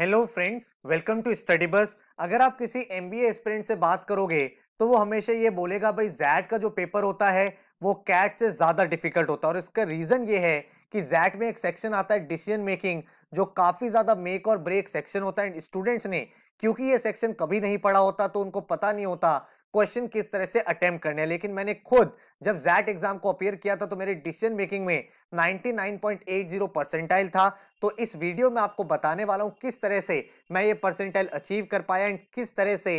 hello friends welcome to Study Bus अगर आप किसी एम बी से बात करोगे तो वो हमेशा ये बोलेगा भाई जैट का जो पेपर होता है वो कैट से ज़्यादा डिफिकल्ट होता है और इसका रीज़न ये है कि जैट में एक सेक्शन आता है डिसीजन मेकिंग जो काफ़ी ज़्यादा मेक और ब्रेक सेक्शन होता है स्टूडेंट्स ने क्योंकि ये सेक्शन कभी नहीं पढ़ा होता तो उनको पता नहीं होता क्वेश्चन किस तरह से अटेम्प्ट करने हैं लेकिन मैंने खुद जब जैट एग्जाम को अपेयर किया था तो मेरे डिसीजन मेकिंग में 99.80 परसेंटाइल था तो इस वीडियो में आपको बताने वाला हूं किस तरह से मैं ये परसेंटाइल अचीव कर पाया एंड किस तरह से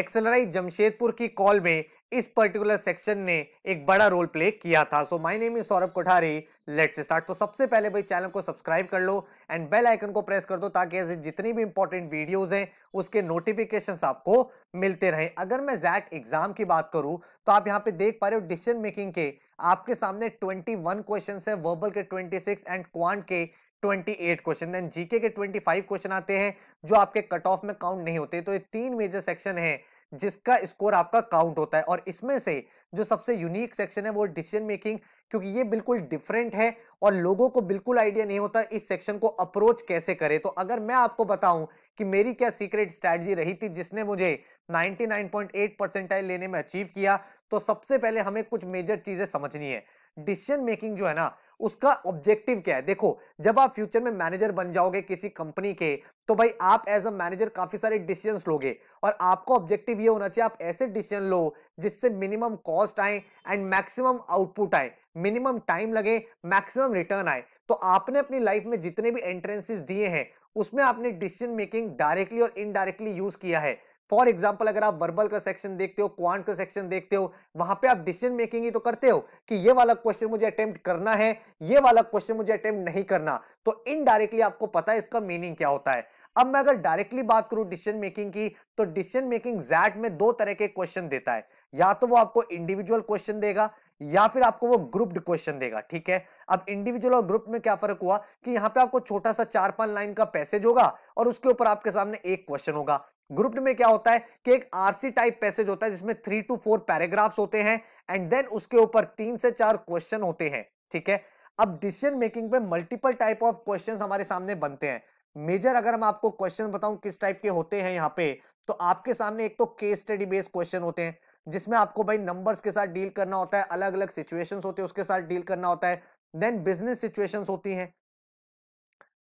एक्सेलराई जमशेदपुर की कॉल में इस पर्टिकुलर सेक्शन ने एक बड़ा रोल प्ले किया था so my name is Saurabh Kothari let's start तो सबसे पहले भाई चैनल को सब्सक्राइब कर लो एंड बेल आइकन को प्रेस कर दो ताकि ऐसे जितनी भी इंपॉर्टेंट वीडियोस हैं उसके नोटिफिकेशन आपको मिलते रहे अगर मैं जैट एग्जाम की बात करूं तो आप यहाँ पे देख पा रहे हो डिसीजन मेकिंग के आपके सामने 21 क्वेश्चन है वर्बल के 26 एंड क्वांट के 28 क्वेश्चन देन जीके के 25 क्वेश्चन आते हैं जो आपके कट ऑफ में काउंट नहीं होते तो ये तीन मेजर सेक्शन है जिसका स्कोर आपका काउंट होता है और इसमें से जो सबसे यूनिक सेक्शन है वो डिसीजन मेकिंग क्योंकि ये बिल्कुल डिफरेंट है और लोगों को बिल्कुल आइडिया नहीं होता इस सेक्शन को अप्रोच कैसे करें तो अगर मैं आपको बताऊं कि मेरी क्या सीक्रेट स्ट्रैटेजी रही थी जिसने मुझे 99.8 परसेंटाइल लेने में अचीव किया तो सबसे पहले हमें कुछ मेजर चीजें समझनी है डिसीजन मेकिंग जो है ना उसका ऑब्जेक्टिव क्या है देखो जब आप फ्यूचर में मैनेजर बन जाओगे किसी कंपनी के तो भाई आप एज अ मैनेजर काफी सारे डिसीजन लोगे और आपका ऑब्जेक्टिव ये होना चाहिए आप ऐसे डिसीजन लो जिससे मिनिमम कॉस्ट आए एंड मैक्सिमम आउटपुट आए मिनिमम टाइम लगे मैक्सिमम रिटर्न आए तो आपने अपनी लाइफ में जितने भी एंट्रेंसेस दिए हैं उसमें आपने डिसीजन मेकिंग डायरेक्टली और इनडायरेक्टली यूज किया है फॉर एग्जाम्पल अगर आप वर्बल का सेक्शन देखते हो क्वांट का सेक्शन देखते हो वहां पे आप डिसीजन मेकिंग ही तो करते हो कि ये वाला क्वेश्चन मुझे अटेम्प्ट करना है ये वाला क्वेश्चन मुझे अटेम्प्ट नहीं करना तो इनडायरेक्टली आपको पता है इसका मीनिंग क्या होता है अब मैं अगर डायरेक्टली बात करूं डिसीजन मेकिंग की तो डिसीजन मेकिंग जैट में दो तरह के क्वेश्चन देता है या तो वो आपको इंडिविजुअल क्वेश्चन देगा या फिर आपको वो ग्रुप्ड क्वेश्चन देगा ठीक है अब इंडिविजुअल और ग्रुप में क्या फर्क हुआ कि यहाँ पे आपको छोटा सा चार पांच लाइन का पैसेज होगा और उसके ऊपर आपके सामने एक क्वेश्चन होगा ग्रुप्ड में क्या होता है कि एक आरसी टाइप पैसेज होता है जिसमें थ्री टू फोर पैराग्राफ्स होते हैं एंड देन उसके ऊपर तीन से चार क्वेश्चन होते हैं ठीक है अब डिसीजन मेकिंग में मल्टीपल टाइप ऑफ क्वेश्चन हमारे सामने बनते हैं मेजर अगर हम आपको क्वेश्चन बताऊं किस टाइप के होते हैं यहाँ पे तो आपके सामने एक तो केस स्टडी बेस्ड क्वेश्चन होते हैं जिसमें आपको भाई नंबर्स के साथ डील करना होता है अलग अलग सिचुएशंस होते हैं उसके साथ डील करना होता है देन बिजनेस सिचुएशंस होती हैं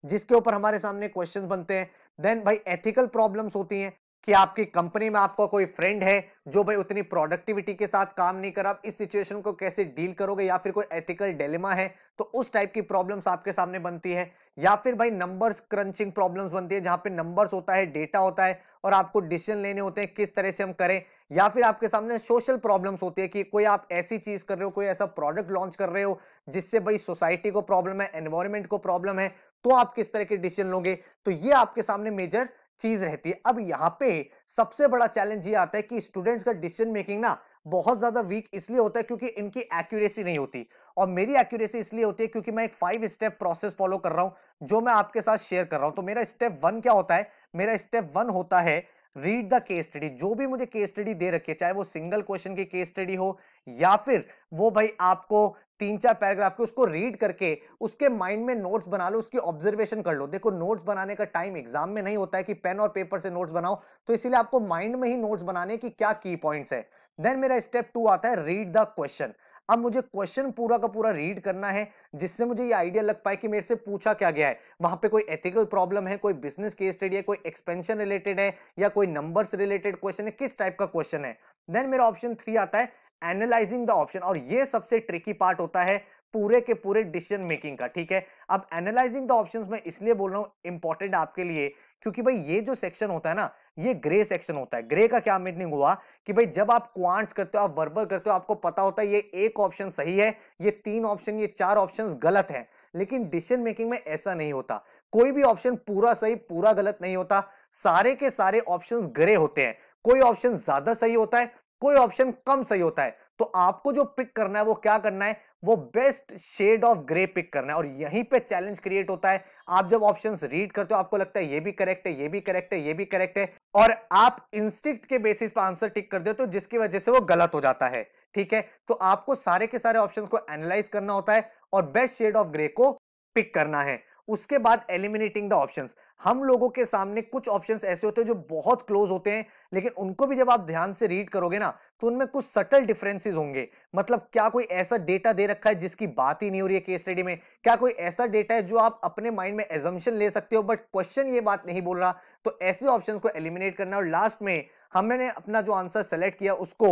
जिसके ऊपर हमारे सामने क्वेश्चन बनते हैं देन भाई एथिकल प्रॉब्लम्स होती हैं कि आपकी कंपनी में आपका कोई फ्रेंड है जो भाई उतनी प्रोडक्टिविटी के साथ काम नहीं कर रहा इस सिचुएशन को कैसे डील करोगे या फिर कोई एथिकल डेलेमा है तो उस टाइप की प्रॉब्लम्स आपके सामने बनती है या फिर भाई नंबर्स क्रंचिंग प्रॉब्लम्स बनती है जहां पे नंबर्स होता है डेटा होता है और आपको डिसीजन लेने होते हैं किस तरह से हम करें या फिर आपके सामने सोशल प्रॉब्लम्स होती है कि कोई आप ऐसी चीज कर रहे हो कोई ऐसा प्रोडक्ट लॉन्च कर रहे हो जिससे भाई सोसाइटी को प्रॉब्लम है एनवायरमेंट को प्रॉब्लम है तो आप किस तरह के डिसीजन लोगे तो ये आपके सामने मेजर चीज रहती है अब यहाँ पे सबसे बड़ा चैलेंज ये आता है कि स्टूडेंट्स का डिसीजन मेकिंग ना बहुत ज्यादा वीक इसलिए होता है क्योंकि इनकी एक्यूरेसी नहीं होती और मेरी एक्यूरेसी इसलिए होती है क्योंकि मैं एक फाइव स्टेप प्रोसेस फॉलो कर रहा हूँ जो मैं आपके साथ शेयर कर रहा हूँ तो मेरा स्टेप वन क्या होता है मेरा स्टेप वन होता है रीड द केस स्टडी जो भी मुझे केस स्टडी दे रखी है चाहे वो सिंगल क्वेश्चन की केस स्टडी हो या फिर वो भाई आपको तीन चार पैराग्राफ के उसको रीड करके उसके माइंड में नोट्स बना लो उसकी ऑब्जर्वेशन कर लो देखो नोट्स बनाने का टाइम एग्जाम में नहीं होता है कि पेन और पेपर से नोट्स बनाओ तो इसीलिए आपको माइंड में ही नोट्स बनाने की क्या की पॉइंट्स है देन मेरा स्टेप टू आता है रीड द क्वेश्चन अब मुझे क्वेश्चन पूरा का पूरा रीड करना है जिससे मुझे ये आइडिया लग पाए कि मेरे से पूछा क्या गया है वहां पे कोई एथिकल प्रॉब्लम है कोई बिजनेस केस स्टडी है कोई एक्सपेंशन रिलेटेड है या कोई नंबर्स रिलेटेड क्वेश्चन है किस टाइप का क्वेश्चन है देन मेरा ऑप्शन थ्री आता है एनालाइजिंग द ऑप्शन और ये सबसे ट्रिकी पार्ट होता है पूरे के पूरे डिसीजन मेकिंग का ठीक है अब एनालाइजिंग द ऑप्शंस मैं इसलिए बोल रहा हूं इंपॉर्टेंट आपके लिए क्योंकि भाई ये जो सेक्शन होता है ना ये ग्रे सेक्शन होता है ग्रे का क्या मीनिंग हुआ कि भाई जब आप क्वांट्स करते हो आप वर्बल करते हो आपको पता होता है ये एक ऑप्शन सही है ये तीन ऑप्शन ये चार ऑप्शन गलत है लेकिन डिसीजन मेकिंग में ऐसा नहीं होता कोई भी ऑप्शन पूरा सही पूरा गलत नहीं होता सारे के सारे ऑप्शन ग्रे होते हैं कोई ऑप्शन ज्यादा सही होता है कोई ऑप्शन कम सही होता है तो आपको जो पिक करना है वो क्या करना है वो best shade of grey pick करना है और यहीं पे चैलेंज क्रिएट होता है आप जब ऑप्शंस रीड करते हो आपको लगता है ये भी करेक्ट है ये भी करेक्ट है ये भी करेक्ट है और आप इंस्टिक्ट के बेसिस पर आंसर टिक कर देते हो तो जिसकी वजह से वो गलत हो जाता है ठीक है तो आपको सारे के सारे ऑप्शन को एनालाइज करना होता है और बेस्ट शेड ऑफ ग्रे को पिक करना है उसके बाद एलिमिनेटिंग द ऑप्शन हम लोगों के सामने कुछ ऑप्शंस ऐसे होते हैं जो बहुत क्लोज होते हैं लेकिन उनको भी जब आप ध्यान से रीड करोगे ना तो उनमें कुछ सटल डिफरेंसेस होंगे मतलब क्या कोई ऐसा डेटा दे रखा है जिसकी बात ही नहीं हो रही है केस स्टडी में क्या कोई ऐसा डेटा है जो आप अपने माइंड में एजम्पन ले सकते हो बट क्वेश्चन ये बात नहीं बोल रहा तो ऐसे ऑप्शन को एलिमिनेट करना है और लास्ट में हमने अपना जो आंसर सेलेक्ट किया उसको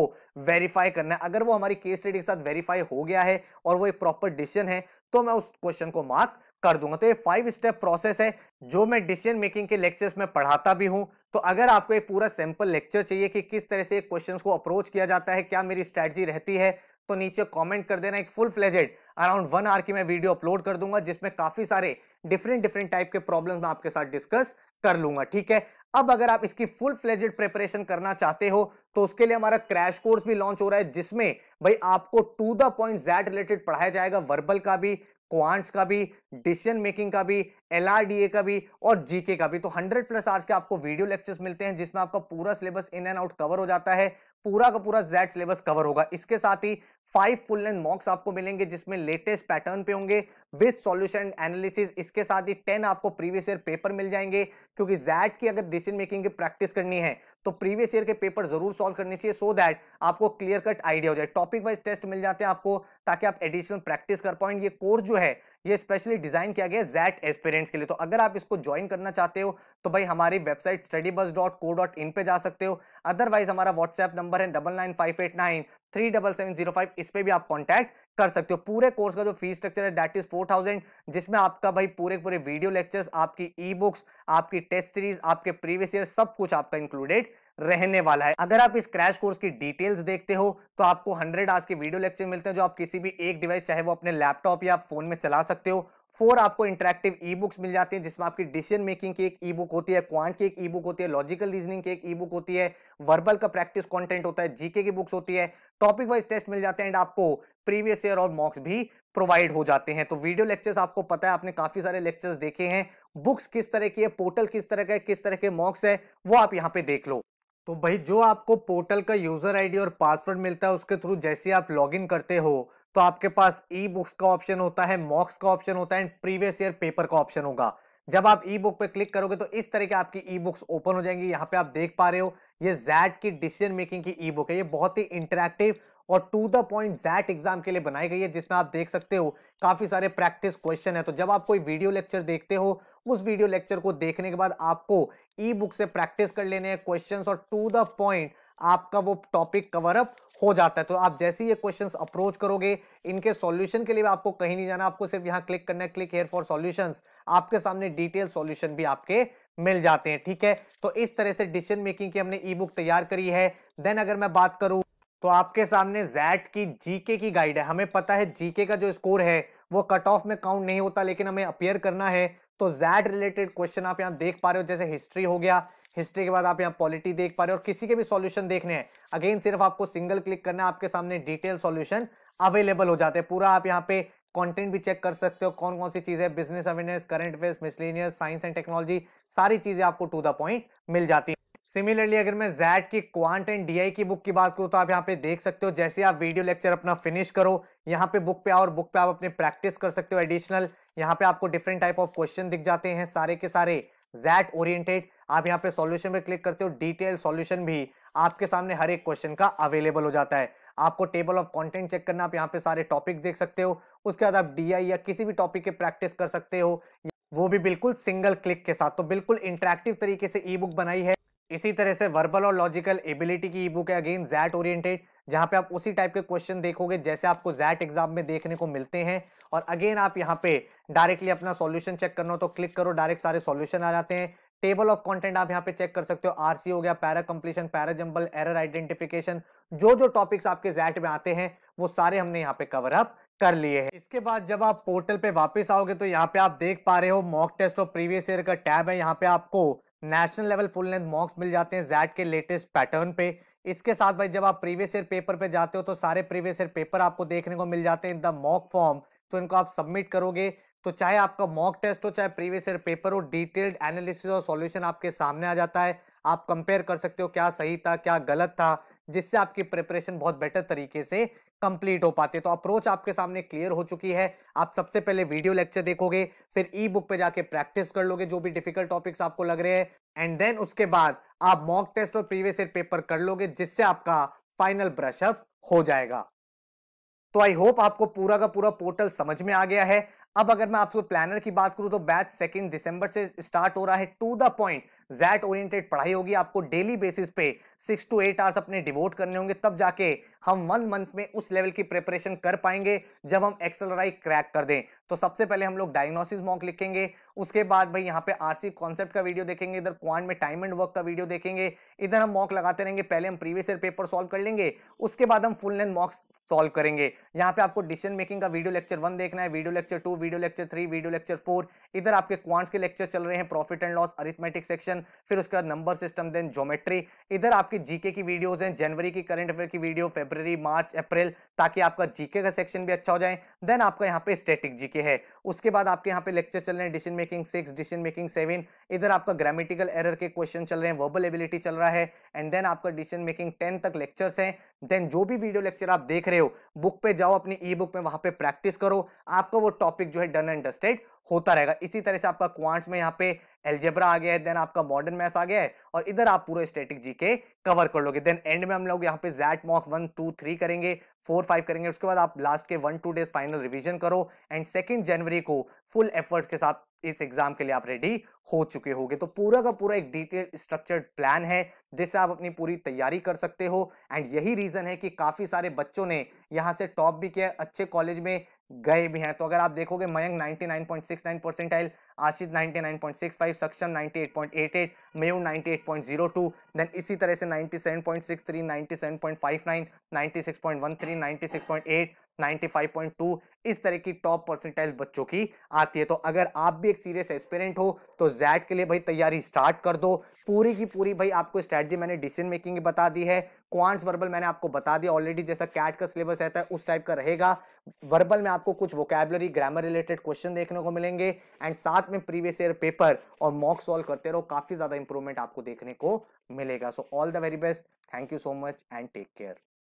वेरीफाई करना है अगर वो हमारी केस स्टडी के साथ वेरीफाई हो गया है और वो एक प्रॉपर डिसीजन है तो मैं उस क्वेश्चन को मार्क कर दूंगा तो ये फाइव स्टेप प्रोसेस है जो मैं डिसीजन मेकिंग के लेक्चर्स में पढ़ाता भी हूं तो अगर आपको एक पूरा सैंपल लेक्चर चाहिए कि किस तरह से क्वेश्चंस को अप्रोच किया जाता है क्या मेरी स्ट्रैटेजी रहती है तो नीचे कमेंट कर देना एक full fledged around one hour की मैं वीडियो अपलोड कर दूंगा जिसमें काफी सारे डिफरेंट डिफरेंट टाइप के प्रॉब्लम मैं आपके साथ डिस्कस कर लूंगा ठीक है अब अगर आप इसकी फुल फ्लेजेड प्रिपरेशन करना चाहते हो तो उसके लिए हमारा क्रैश कोर्स भी लॉन्च हो रहा है जिसमें भाई आपको to the point XAT related पढ़ाया जाएगा वर्बल का भी क्वांट्स का भी डिसीजन मेकिंग का भी एल का भी और जीके का भी तो 100 प्लस आर्स के आपको वीडियो लेक्चर्स मिलते हैं जिसमें आपका पूरा syllabus in and out cover हो जाता है पूरा का पूरा जेड सिलेबस कवर होगा इसके साथ ही फाइव फुल लेंथ मॉक्स आपको मिलेंगे जिसमें लेटेस्ट पैटर्न पे होंगे विथ सॉल्यूशन एनालिसिस इसके साथ ही टेन आपको प्रीवियस ईयर पेपर मिल जाएंगे क्योंकि जैट की अगर डिसीजन मेकिंग की प्रैक्टिस करनी है तो प्रीवियस ईयर के पेपर जरूर सॉल्व करने चाहिए सो दैट आपको क्लियर कट आइडिया हो जाए टॉपिक वाइज टेस्ट मिल जाते हैं आपको ताकि आप एडिशनल प्रैक्टिस कर पाए ये कोर्स जो है ये स्पेशली डिजाइन किया गया जैट एक्सपीरियंस के लिए तो अगर आप इसको ज्वाइन करना चाहते हो तो भाई हमारी website Study Bus dot co dot in पे जा सकते हो अदरवाइज हमारा व्हाट्सएप नंबर है double nine five eight nine three double seven zero five इस पर भी आप कॉन्टैक्ट कर सकते हो पूरे कोर्स का जो फीस स्ट्रक्चर है दैट इज फोर थाउजेंड जिसमें आपका भाई पूरे पूरे वीडियो लेक्चर्स आपकी ई बुक्स आपकी टेस्ट सीरीज आपके प्रीवियस ईयर सब कुछ आपका इंक्लूडेड रहने वाला है अगर आप इस क्रैश कोर्स की डिटेल्स देखते हो तो आपको 100 आज के वीडियो लेक्चर मिलते हैं जो आप किसी भी एक डिवाइस चाहे वो अपने लैपटॉप या फोन में चला सकते हो फोर आपको इंटरेक्टिव ई बुक्स मिल जाती हैं जिसमें आपकी डिसीजन मेकिंग की एक ई बुक होती है क्वांट की एक ई बुक होती है लॉजिकल रीजनिंग की एक ई बुक होती है वर्बल का प्रैक्टिस कंटेंट होता है जीके की बुक्स होती है टॉपिक वाइज टेस्ट मिल जाते हैं एंड आपको प्रीवियस ईयर और मॉक्स भी प्रोवाइड हो जाते हैं तो वीडियो लेक्चर्स आपको पता है आपने काफी सारे लेक्चर्स देखे हैं बुक्स किस तरह की है पोर्टल किस तरह का है किस तरह के मॉक्स है वो आप यहाँ पे देख लो तो भाई जो आपको पोर्टल का यूजर आईडी और पासवर्ड मिलता है उसके थ्रू जैसे आप लॉगिन करते हो तो आपके पास ई बुक्स का ऑप्शन होता है मॉक्स का ऑप्शन होता है एंड प्रीवियस ईयर पेपर का ऑप्शन होगा जब आप ई बुक पे क्लिक करोगे तो इस तरह के आपकी ई बुक्स ओपन हो जाएंगी यहाँ पे आप देख पा रहे हो ये जैट की डिसीजन मेकिंग की ई बुक है ये बहुत ही इंटरेक्टिव और to the point XAT exam के लिए बनाई गई है जिसमें आप देख सकते हो काफी सारे प्रैक्टिस क्वेश्चन है तो जब आप कोई वीडियो लेक्चर देखते हो उस वीडियो लेक्चर को देखने के बाद आपको ई बुक से प्रैक्टिस कर लेने हैं क्वेश्चन और टू द पॉइंट आपका वो टॉपिक कवर अप हो जाता है तो आप जैसे ही ये क्वेश्चंस अप्रोच करोगे इनके सॉल्यूशन के लिए भी आपको कहीं नहीं जाना आपको सिर्फ यहाँ क्लिक करना है क्लिक हेयर फॉर सॉल्यूशंस आपके सामने डिटेल सॉल्यूशन भी आपके मिल जाते हैं ठीक है तो इस तरह से डिसीजन मेकिंग की हमने ई बुक तैयार करी है देन अगर मैं बात करूं तो आपके सामने जैट की जीके की गाइड है हमें पता है जीके का जो स्कोर है वो कट ऑफ में काउंट नहीं होता लेकिन हमें अपेयर करना है तो जैट रिलेटेड क्वेश्चन आप यहाँ देख पा रहे हो जैसे हिस्ट्री हो गया हिस्ट्री के बाद आप यहाँ पॉलिटी देख पा रहे हो और किसी के भी सॉल्यूशन देखने हैं अगेन सिर्फ आपको सिंगल क्लिक करना है आपके सामने डिटेल सॉल्यूशन अवेलेबल हो जाते हैं पूरा आप यहाँ पे कंटेंट भी चेक कर सकते हो कौन कौन सी चीजें business awareness current affair miscellaneous science and technology सारी चीजें आपको टू द पॉइंट मिल जाती है सिमिलरली अगर मैं जैट की क्वांट एंड डीआई की बुक की बात करूँ तो आप यहाँ पे देख सकते हो जैसे आप वीडियो लेक्चर अपना फिनिश करो यहाँ पे बुक पे आओ और बुक पे आप अपने प्रैक्टिस कर सकते हो एडिशनल यहाँ पे आपको डिफरेंट टाइप ऑफ क्वेश्चन दिख जाते हैं सारे के सारे जैट ओरिएंटेड आप यहाँ पे सॉल्यूशन पे क्लिक करते हो डिटेल सॉल्यूशन भी आपके सामने हर एक क्वेश्चन का अवेलेबल हो जाता है आपको टेबल ऑफ कंटेंट चेक करना आप यहाँ पे सारे टॉपिक देख सकते हो उसके बाद आप डी या किसी भी टॉपिक के प्रैक्टिस कर सकते हो वो भी बिल्कुल सिंगल क्लिक के साथ तो बिल्कुल इंटरेक्टिव तरीके से ई बुक बनाई है इसी तरह से वर्बल और लॉजिकल एबिलिटी की ई बुक है अगेन जैट ओरिएंटेड जहां पे आप उसी टाइप के क्वेश्चन देखोगे जैसे आपको जैट एग्जाम में देखने को मिलते हैं और अगेन आप यहाँ पे डायरेक्टली अपना सॉल्यूशन चेक करना हो तो क्लिक करो डायरेक्ट सारे सॉल्यूशन आ जाते हैं टेबल ऑफ कंटेंट आप यहाँ पे चेक कर सकते हो आरसी हो गया para completion para jumble error identification जो जो टॉपिक्स आपके जैट में आते हैं वो सारे हमने यहाँ पे कवर अप कर लिए हैं इसके बाद जब आप पोर्टल पे वापस आओगे तो यहाँ पे आप देख पा रहे हो मॉक टेस्ट और प्रीवियस ईयर का टैब है यहाँ पे आपको national level full length mocks मिल जाते हैं जैट के लेटेस्ट पैटर्न पे इसके साथ भाई जब आप प्रीवियस ईयर पेपर पे जाते हो तो सारे प्रीवियस ईयर पेपर आपको देखने को मिल जाते हैं इन द मॉक फॉर्म तो इनको आप सबमिट करोगे तो चाहे आपका मॉक टेस्ट हो चाहे प्रीवियस ईयर पेपर हो डिटेल्ड एनालिसिस और सॉल्यूशन आपके सामने आ जाता है आप कंपेयर कर सकते हो क्या सही था क्या गलत था जिससे आपकी प्रिपरेशन बहुत बेटर तरीके से कंप्लीट हो पाते तो अप्रोच आपके सामने क्लियर हो चुकी है आप सबसे पहले वीडियो लेक्चर देखोगे फिर ई बुक पे जाके प्रैक्टिस कर लोगे जो भी डिफिकल्ट टॉपिक्स आपको लग रहे हैं एंड देन उसके बाद आप मॉक टेस्ट और प्रीवियस ईयर पेपर कर लोगे जिससे आपका फाइनल ब्रशअप हो जाएगा तो आई होप आपको पूरा का पूरा पोर्टल समझ में आ गया है अब अगर मैं आपसे प्लानर की बात करूं तो बैच सेकेंड दिसंबर से स्टार्ट हो रहा है to the point XAT oriented पढ़ाई होगी आपको डेली बेसिस पे सिक्स टू एट आवर्स अपने डिवोट करने होंगे तब जाके हम वन मंथ में उस लेवल की प्रिपरेशन कर पाएंगे जब हम एक्सलराई क्रैक कर दें तो सबसे पहले हम लोग डायग्नोसिस मॉक लिखेंगे उसके बाद भाई यहाँ पे आरसी कॉन्सेप्ट का वीडियो देखेंगे इधर क्वान में टाइम एंड वर्क का वीडियो देखेंगे इधर हम मॉक लगाते रहेंगे पहले हम प्रीवियस ईयर पेपर सॉल्व कर लेंगे उसके बाद हम फुल लेंथ मॉक्स सॉल्व करेंगे यहाँ पे आपको डिसीजन मेकिंग का वीडियो लेक्चर वन देखना है video lecture two video lecture three video lecture four इधर आपके क्वांट्स के लेक्चर चल रहे हैं profit and loss arithmetic section section फिर उसके बाद नंबर सिस्टम देन ज्योमेट्री इधर आपकी जीके की वीडियोज हैं जनवरी की करंट अफेयर की वीडियो फेब्रवरी मार्च अप्रैल ताकि आपका जीके का सेक्शन भी अच्छा हो जाए देन आपका यहाँ पे स्टेटिक जीके है उसके बाद आपके यहाँ पे लेक्चर चल रहे हैं decision making six decision making seven इधर आपका ग्रामेटिकल एरर के क्वेश्चन चल रहे हैं वर्बल एबिलिटी चल रहा है एंड देन आपका डिसीजन मेकिंग टेन तक लेक्चर्स हैं देन जो भी वीडियो लेक्चर आप देख रहे हो बुक पे जाओ अपनी ई बुक में वहां पे प्रैक्टिस करो आपका वो टॉपिक जो है डन एंड डस्टेड होता रहेगा इसी तरह से आपका क्वांट्स में यहाँ पे एल्जेब्रा आ गया है देन आपका मॉडर्न मैथ्स आ गया है और इधर आप पूरे स्टेटिक जी के कवर कर लोगे देन एंड में हम लोग यहाँ पे XAT mock one two three करेंगे फोर फाइव करेंगे उसके बाद आप लास्ट के one two days final revision करो एंड सेकेंड जनवरी को फुल एफर्ट्स के साथ इस एग्जाम के लिए आप रेडी हो चुके होंगे तो पूरा का पूरा एक डिटेल स्ट्रक्चर्ड प्लान है जिससे आप अपनी पूरी तैयारी कर सकते हो एंड यही रीजन है कि काफी सारे बच्चों ने यहाँ से टॉप भी किया अच्छे कॉलेज में गए भी हैं तो अगर आप देखोगे मयंक 99.69 परसेंटाइल आशित 99.65 सक्षम 98.88 मयूर 98.02 देन इसी तरह से 97.63 97.59 96.13 96.8 95.2 इस तरह की टॉप परसेंटाइल बच्चों की आती है तो अगर आप भी एक सीरियस एस्पिरेंट हो तो जैट के लिए भाई तैयारी स्टार्ट कर दो पूरी की पूरी भाई आपको स्ट्रेटजी मैंने डिसीजन मेकिंग बता दी है क्वांट्स वर्बल मैंने आपको बता दिया ऑलरेडी जैसा कैट का सिलेबस रहता है उस टाइप का रहेगा वर्बल में आपको कुछ वोकेबलरी ग्रामर रिलेटेड क्वेश्चन देखने को मिलेंगे एंड साथ में प्रीवियस ईयर पेपर और मॉक सॉल्व करते रहो काफी ज्यादा इंप्रूवमेंट आपको देखने को मिलेगा so all the very best thank you so much and take care